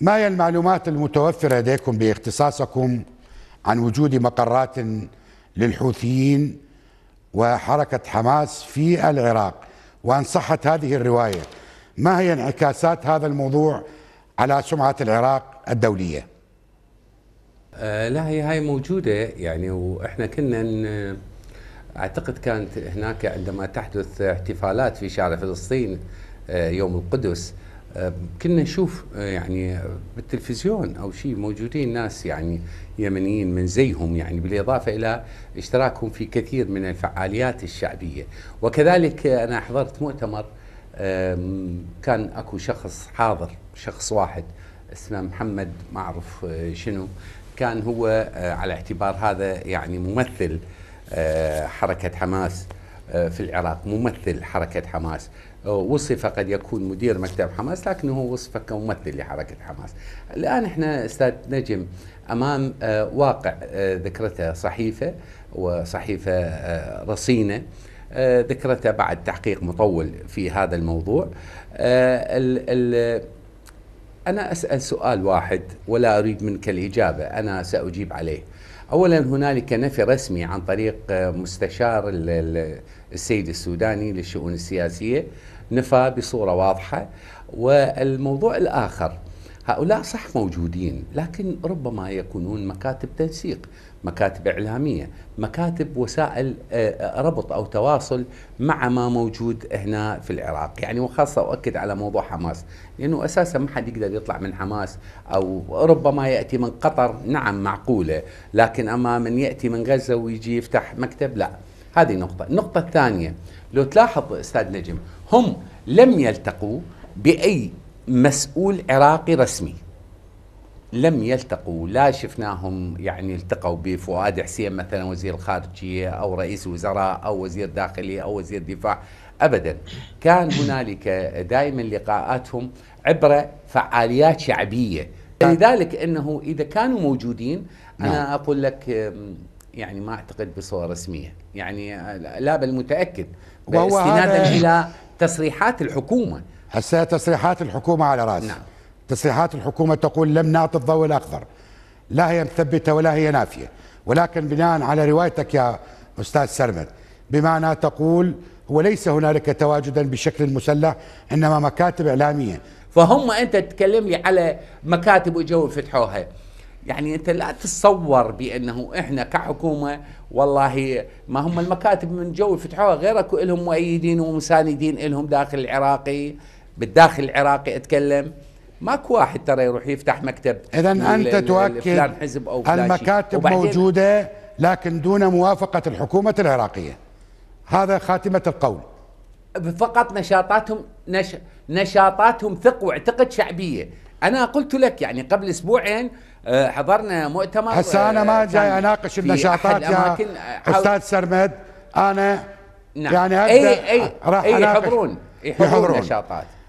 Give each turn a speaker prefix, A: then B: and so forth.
A: ما هي المعلومات المتوفرة لديكم باختصاصكم عن وجود مقرات للحوثيين وحركة حماس في العراق وأن صحت هذه الرواية ما هي انعكاسات هذا الموضوع على سمعة العراق الدولية
B: آه لا هي هاي موجودة يعني وإحنا كنا أعتقد كانت هناك عندما تحدث احتفالات في شارع فلسطين آه يوم القدس كنا نشوف آه، يعني آه، بالتلفزيون او شيء موجودين ناس يعني يمنيين من زيهم يعني بالاضافه الى اشتراكهم في كثير من الفعاليات الشعبيه وكذلك انا حضرت مؤتمر كان اكو شخص حاضر شخص واحد اسمه محمد ما اعرف آه، شنو كان هو على اعتبار هذا يعني ممثل حركه حماس آه، في العراق ممثل حركة حماس آه، وصف قد يكون مدير مكتب حماس لكنه وصف كممثل لحركة حماس الآن احنا أستاذ نجم أمام آه، واقع ذكرته صحيفة وصحيفة رصينة ذكرته بعد تحقيق مطول في هذا الموضوع أنا أسأل سؤال واحد ولا أريد منك الإجابة أنا سأجيب عليه اولا هنالك نفي رسمي عن طريق آه، مستشار السيد السوداني للشؤون السياسيه نفى بصوره واضحه والموضوع الاخر هؤلاء صح موجودين لكن ربما يكونون مكاتب تنسيق مكاتب إعلامية مكاتب وسائل آه، ربط أو تواصل مع ما موجود هنا في العراق يعني وخاصة أؤكد على موضوع حماس لأنه أساسا ما حد يقدر يطلع من حماس أو ربما يأتي من قطر نعم معقولة لكن أما من يأتي من غزة ويجي يفتح مكتب لا هذه نقطة النقطة الثانية لو تلاحظ أستاذ نجم هم لم يلتقوا بأي مسؤول عراقي رسمي لم يلتقوا لا شفناهم يعني التقوا بفؤاد حسين مثلا وزير الخارجية أو رئيس وزراء أو وزير داخلية أو وزير دفاع أبدا كان هنالك دائما لقاءاتهم عبر فعاليات شعبية لذلك أنه إذا كانوا موجودين أنا نعم. أقول لك يعني ما أعتقد بصورة رسمية يعني لا بل متأكد استنادا إلى تصريحات الحكومة هسه تصريحات الحكومة
A: على رأسي نعم. تصريحات الحكومة تقول لم نعطي الضوء الأخضر لا هي مثبتة ولا هي نافية ولكن بناء على روايتك يا أستاذ سرمد بمعنى تقول هو ليس هنالك تواجدا بشكل مسلح إنما مكاتب إعلامية
B: فهم أنت تتكلم لي على مكاتب وجو فتحوها يعني انت لا تتصور بانه احنا كحكومه والله ما هم المكاتب من جو فتحوها غيرك لهم مؤيدين ومساندين لهم داخل العراقي بالداخل العراقي اتكلم ماكو واحد ترى يروح يفتح مكتب اذا انت تؤكد حزب او المكاتب
A: موجوده لكن دون موافقه الحكومه العراقيه هذا خاتمه القول
B: فقط نشاطاتهم نش... نشاطاتهم ثق واعتقد شعبيه انا قلت لك يعني قبل اسبوعين آه، حضرنا مؤتمر هسه انا ما آه، جاي اناقش النشاطات يا آه، استاذ
A: سرمد انا نعم. يعني إيه، أبدأ أي أي راح أي يحضرون يحضرون
B: نشاطات